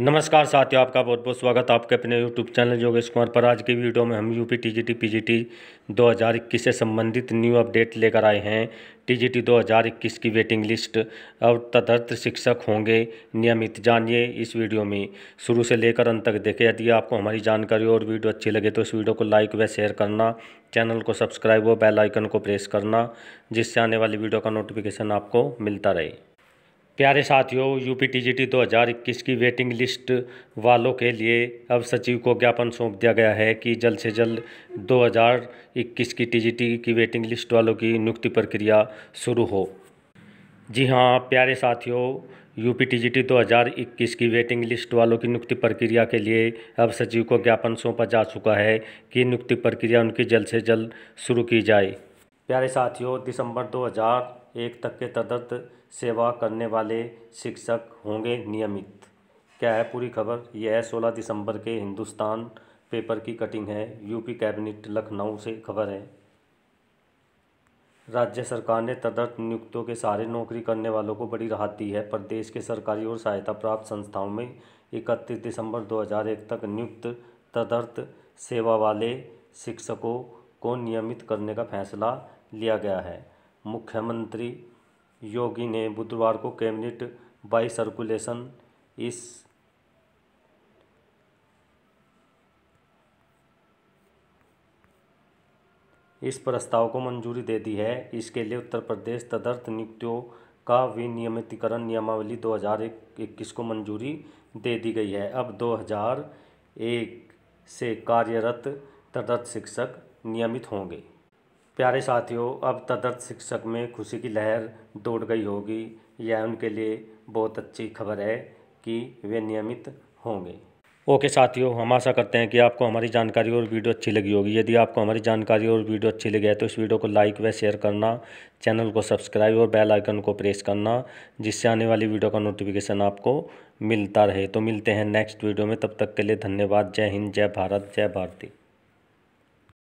नमस्कार साथियों आपका बहुत बहुत स्वागत आपके अपने यूट्यूब चैनल योगेश कुमार पर आज की वीडियो में हम यूपी टीजीटी पीजीटी 2021 से संबंधित न्यू अपडेट लेकर आए हैं टीजीटी 2021 की वेटिंग लिस्ट और तदर्थ शिक्षक होंगे नियमित जानिए इस वीडियो में शुरू से लेकर अंत तक देखें यदि आपको हमारी जानकारी और वीडियो अच्छी लगे तो इस वीडियो को लाइक व शेयर करना चैनल को सब्सक्राइब व बेल आइकन को प्रेस करना जिससे आने वाली वीडियो का नोटिफिकेशन आपको मिलता रहे प्यारे साथियों यूपी टीजीटी 2021 की वेटिंग लिस्ट वालों के लिए अब सचिव को ज्ञापन सौंप दिया गया है कि जल्द से जल्द 2021 की टीजीटी की वेटिंग लिस्ट वालों की नियुक्ति प्रक्रिया शुरू हो जी हाँ प्यारे साथियों यूपी टीजीटी 2021 की वेटिंग लिस्ट वालों की नियुक्ति प्रक्रिया के लिए अब सचिव को ज्ञापन सौंपा जा चुका है कि नियुक्ति प्रक्रिया उनकी जल्द से जल्द शुरू की जाए प्यारे साथियों दिसंबर हज़ार एक तक के तदर्थ सेवा करने वाले शिक्षक होंगे नियमित क्या है पूरी खबर यह है सोलह दिसंबर के हिंदुस्तान पेपर की कटिंग है यूपी कैबिनेट लखनऊ से खबर है राज्य सरकार ने तदर्थ नियुक्तों के सारे नौकरी करने वालों को बड़ी राहत दी है प्रदेश के सरकारी और सहायता प्राप्त संस्थाओं में इकतीस दिसंबर 2001 तक नियुक्त तदर्थ सेवा वाले शिक्षकों को नियमित करने का फैसला लिया गया है मुख्यमंत्री योगी ने बुधवार को कैबिनेट बाई सर्कुलेशन इस इस प्रस्ताव को मंजूरी दे दी है इसके लिए उत्तर प्रदेश तदर्थ नियुक्तियों का विनियमितीकरण नियमावली 2021 को मंजूरी दे दी गई है अब 2001 से कार्यरत तदर्थ शिक्षक नियमित होंगे प्यारे साथियों अब तदर्थ शिक्षक में खुशी की लहर दौड़ गई होगी यह उनके लिए बहुत अच्छी खबर है कि वे नियमित होंगे ओके साथियों हम आशा करते हैं कि आपको हमारी जानकारी और वीडियो अच्छी लगी होगी यदि आपको हमारी जानकारी और वीडियो अच्छी लगी है तो इस वीडियो को लाइक व शेयर करना चैनल को सब्सक्राइब और बेल आइकन को प्रेस करना जिससे आने वाली वीडियो का नोटिफिकेशन आपको मिलता रहे तो मिलते हैं नेक्स्ट वीडियो में तब तक के लिए धन्यवाद जय हिंद जय भारत जय भारती